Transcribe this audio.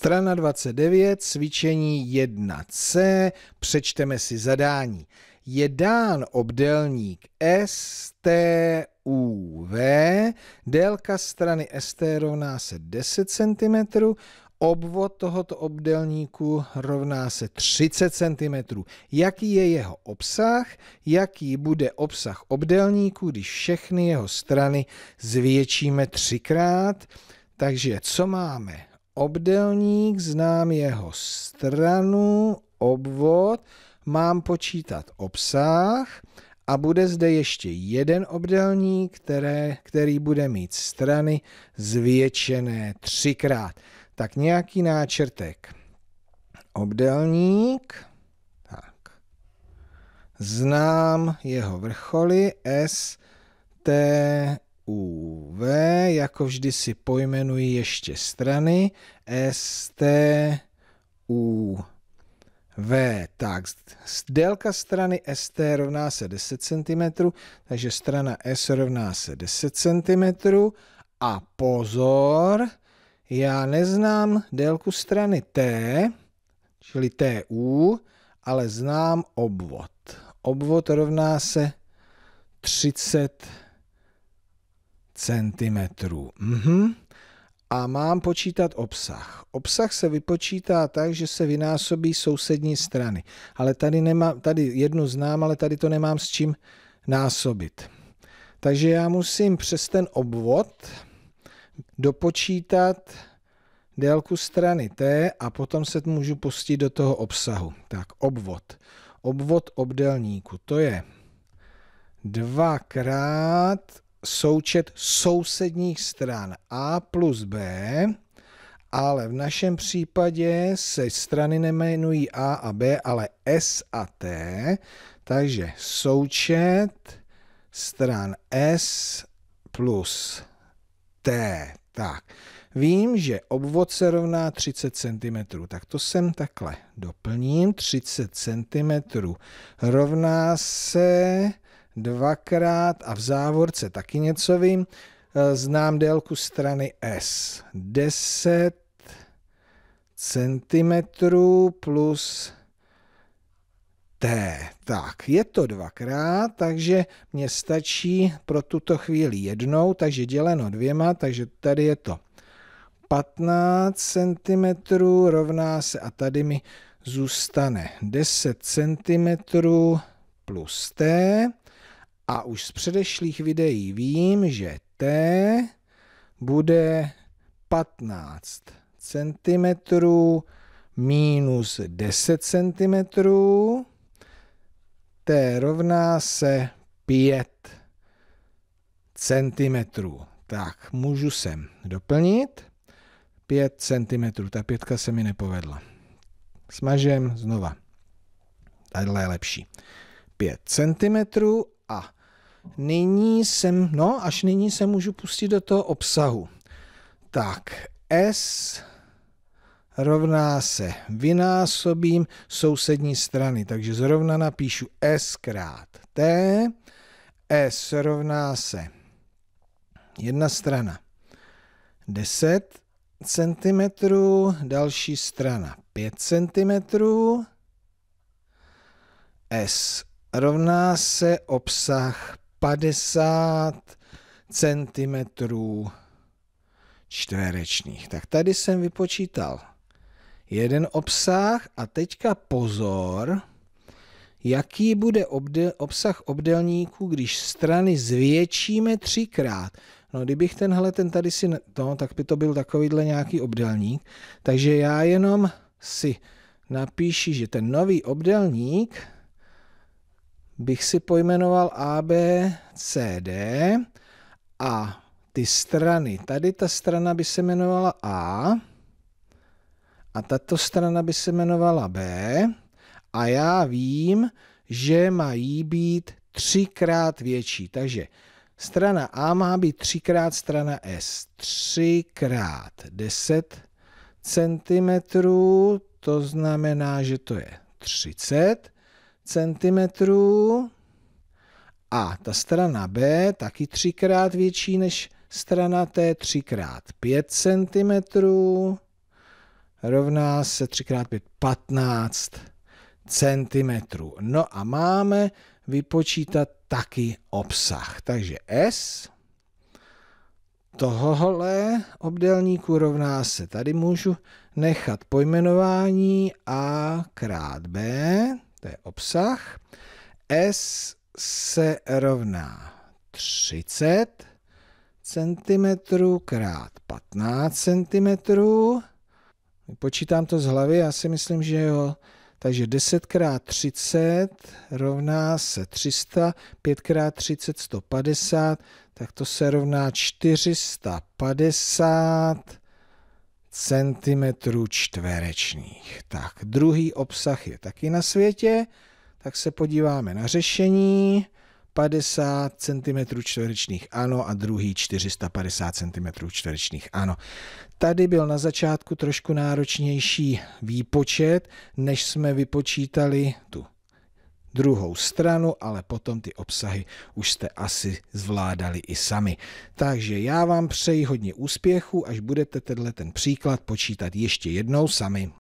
Strana 29, cvičení 1C, přečteme si zadání. Je dán obdélník STUV, délka strany ST rovná se 10 cm, obvod tohoto obdélníku rovná se 30 cm. Jaký je jeho obsah? Jaký bude obsah obdélníku, když všechny jeho strany zvětšíme třikrát? Takže co máme? obdelník, znám jeho stranu, obvod, mám počítat obsah a bude zde ještě jeden obdelník, které, který bude mít strany zvětšené třikrát. Tak nějaký náčrtek. Obdelník, tak. znám jeho vrcholy S, T, UV, jako vždy si pojmenuji ještě strany, ST, U, V, tak délka strany ST rovná se 10 cm, takže strana S rovná se 10 cm a pozor, já neznám délku strany T, čili TU, ale znám obvod. Obvod rovná se 30 cm centimetrů. Mhm. A mám počítat obsah. Obsah se vypočítá tak, že se vynásobí sousední strany. Ale tady, nemá tady jednu znám, ale tady to nemám s čím násobit. Takže já musím přes ten obvod dopočítat délku strany T a potom se můžu pustit do toho obsahu. Tak obvod. Obvod obdelníku. To je 2 krát součet sousedních stran A plus B, ale v našem případě se strany nemenují A a B, ale S a T, takže součet stran S plus T. Tak, vím, že obvod se rovná 30 cm, tak to sem takhle doplním. 30 cm rovná se dvakrát a v závorce taky něco vím. Eh, znám délku strany S. 10 cm plus T. Tak, je to dvakrát, takže mě stačí pro tuto chvíli jednou, takže děleno dvěma, takže tady je to 15 cm rovná se a tady mi zůstane 10 cm plus T a už z předešlých videí vím, že T bude 15 cm minus 10 cm. T rovná se 5 cm. Tak, můžu sem doplnit. 5 cm, ta pětka se mi nepovedla. Smažem znova. Tadyhle je lepší. 5 cm a nyní jsem, no, až nyní se můžu pustit do toho obsahu. Tak, S rovná se vynásobím sousední strany, takže zrovna napíšu S krát T, S rovná se jedna strana 10 cm, další strana 5 cm, S rovná se obsah 50 cm čtverečních. Tak tady jsem vypočítal jeden obsah a teďka pozor, jaký bude obdel, obsah obdelníku, když strany zvětšíme třikrát. No, kdybych tenhle, ten tady si, no, tak by to byl takovýhle nějaký obdelník. Takže já jenom si napíši, že ten nový obdelník bych si pojmenoval A, B, C, D a ty strany. Tady ta strana by se jmenovala A a tato strana by se jmenovala B a já vím, že mají být třikrát větší. Takže strana A má být třikrát strana S. Třikrát 10 cm, to znamená, že to je 30 cm a ta strana B taky třikrát větší než strana T, třikrát 5 cm rovná se 3x5 15 cm. No a máme vypočítat taky obsah. Takže S tohohle obdelníku rovná se, tady můžu nechat pojmenování A krát B to je obsah, S se rovná 30 cm krát 15 cm. Počítám to z hlavy, já si myslím, že jo. Takže 10 x 30 rovná se 300, 5 x 30 150, tak to se rovná 450 centimetrů čtverečních. Tak, druhý obsah je taky na světě, tak se podíváme na řešení. 50 cm čtverečních, ano, a druhý 450 cm čtverečních, ano. Tady byl na začátku trošku náročnější výpočet, než jsme vypočítali tu druhou stranu, ale potom ty obsahy už jste asi zvládali i sami. Takže já vám přeji hodně úspěchu, až budete tenhle ten příklad počítat ještě jednou sami.